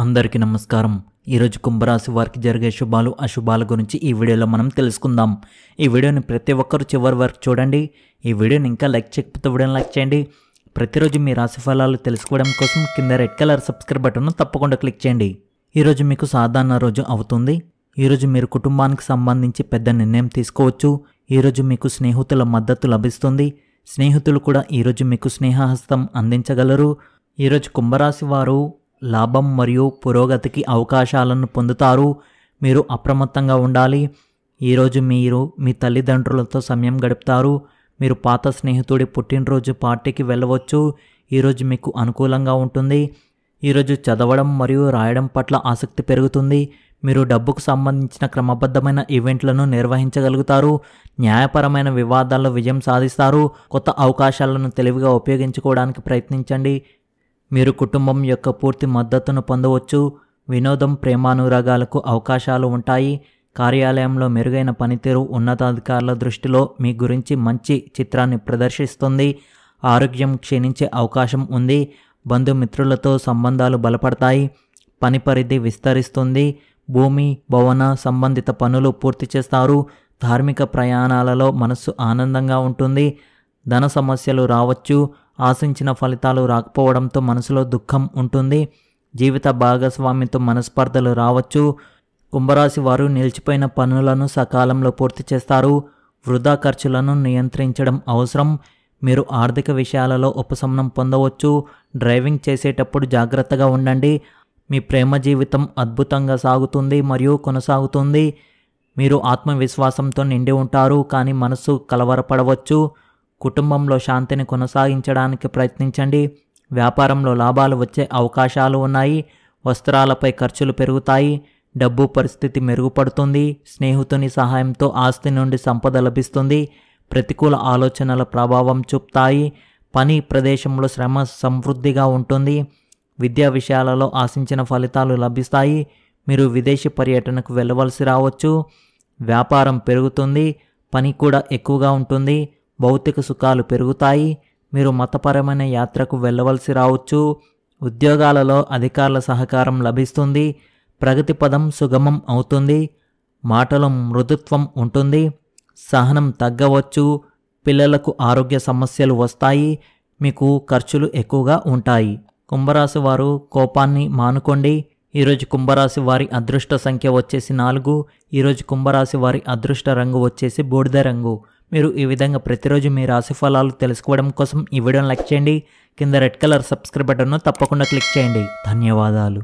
అందరికీ నమస్కారం ఈరోజు కుంభరాశి వారికి జరిగే శుభాలు అశుభాల గురించి ఈ వీడియోలో మనం తెలుసుకుందాం ఈ వీడియోని ప్రతి ఒక్కరు చివరి వరకు చూడండి ఈ వీడియోని ఇంకా లైక్ చేయకపోతే వీడియోని లైక్ చేయండి ప్రతిరోజు మీ రాశి ఫలాలు తెలుసుకోవడం కోసం కింద రెడ్ కలర్ సబ్స్క్రైబ్ బటన్ను తప్పకుండా క్లిక్ చేయండి ఈరోజు మీకు సాధారణ రోజు అవుతుంది ఈరోజు మీరు కుటుంబానికి సంబంధించి పెద్ద నిర్ణయం తీసుకోవచ్చు ఈరోజు మీకు స్నేహితుల మద్దతు లభిస్తుంది స్నేహితులు కూడా ఈరోజు మీకు స్నేహహస్తం అందించగలరు ఈరోజు కుంభరాశి వారు లాభం మరియు పురోగతికి అవకాశాలను పొందుతారు మీరు అప్రమత్తంగా ఉండాలి ఈరోజు మీరు మీ తల్లిదండ్రులతో సమయం గడుపుతారు మీరు పాత స్నేహితుడి పుట్టినరోజు పార్టీకి వెళ్ళవచ్చు ఈరోజు మీకు అనుకూలంగా ఉంటుంది ఈరోజు చదవడం మరియు రాయడం పట్ల ఆసక్తి పెరుగుతుంది మీరు డబ్బుకు సంబంధించిన క్రమబద్ధమైన ఈవెంట్లను నిర్వహించగలుగుతారు న్యాయపరమైన వివాదాల్లో విజయం సాధిస్తారు కొత్త అవకాశాలను తెలివిగా ఉపయోగించుకోవడానికి ప్రయత్నించండి మీరు కుటుంబం యొక్క పూర్తి మద్దతును పొందవచ్చు వినోదం ప్రేమానురాగాలకు అవకాశాలు ఉంటాయి కార్యాలయంలో మెరుగైన పనితీరు ఉన్నతాధికారుల దృష్టిలో మీ గురించి మంచి చిత్రాన్ని ప్రదర్శిస్తుంది ఆరోగ్యం క్షీణించే అవకాశం ఉంది బంధుమిత్రులతో సంబంధాలు బలపడతాయి పని పరిధి విస్తరిస్తుంది భూమి భవన సంబంధిత పనులు పూర్తి చేస్తారు ధార్మిక ప్రయాణాలలో మనస్సు ఆనందంగా ఉంటుంది ధన సమస్యలు రావచ్చు ఆశించిన ఫలితాలు రాకపోవడంతో మనసులో దుఃఖం ఉంటుంది జీవిత భాగస్వామితో మనస్పర్ధలు రావచ్చు కుంభరాశి వారు నిలిచిపోయిన పనులను సకాలంలో పూర్తి చేస్తారు వృధా ఖర్చులను నియంత్రించడం అవసరం మీరు ఆర్థిక విషయాలలో ఉపశమనం పొందవచ్చు డ్రైవింగ్ చేసేటప్పుడు జాగ్రత్తగా ఉండండి మీ ప్రేమ జీవితం అద్భుతంగా సాగుతుంది మరియు కొనసాగుతుంది మీరు ఆత్మవిశ్వాసంతో నిండి ఉంటారు కానీ మనసు కలవరపడవచ్చు కుటుంబంలో శాంతిని కొనసాగించడానికి ప్రయత్నించండి వ్యాపారంలో లాభాలు వచ్చే అవకాశాలు ఉన్నాయి వస్త్రాలపై ఖర్చులు పెరుగుతాయి డబ్బు పరిస్థితి మెరుగుపడుతుంది స్నేహితుని సహాయంతో ఆస్తి నుండి సంపద లభిస్తుంది ప్రతికూల ఆలోచనల ప్రభావం చూపుతాయి పని ప్రదేశంలో శ్రమ సమృద్ధిగా ఉంటుంది విద్యా విషయాలలో ఆశించిన ఫలితాలు లభిస్తాయి మీరు విదేశీ పర్యటనకు వెళ్ళవలసి రావచ్చు వ్యాపారం పెరుగుతుంది పని కూడా ఎక్కువగా ఉంటుంది భౌతిక సుఖాలు పెరుగుతాయి మీరు మతపరమైన యాత్రకు వెళ్ళవలసి రావచ్చు ఉద్యోగాలలో అధికారుల సహకారం లభిస్తుంది ప్రగతి పదం సుగమం అవుతుంది మాటలో మృదుత్వం ఉంటుంది సహనం తగ్గవచ్చు పిల్లలకు ఆరోగ్య సమస్యలు వస్తాయి మీకు ఖర్చులు ఎక్కువగా ఉంటాయి కుంభరాశి వారు కోపాన్ని మానుకోండి ఈరోజు కుంభరాశి వారి అదృష్ట సంఖ్య వచ్చేసి నాలుగు ఈరోజు కుంభరాశి వారి అదృష్ట రంగు వచ్చేసి బూడిద రంగు మీరు ఈ విధంగా ప్రతిరోజు మీ రాశి ఫలాలు తెలుసుకోవడం కోసం ఈ వీడియోని లైక్ చేయండి కింద రెడ్ కలర్ సబ్స్క్రైబ్ బటన్ను తప్పకుండా క్లిక్ చేయండి ధన్యవాదాలు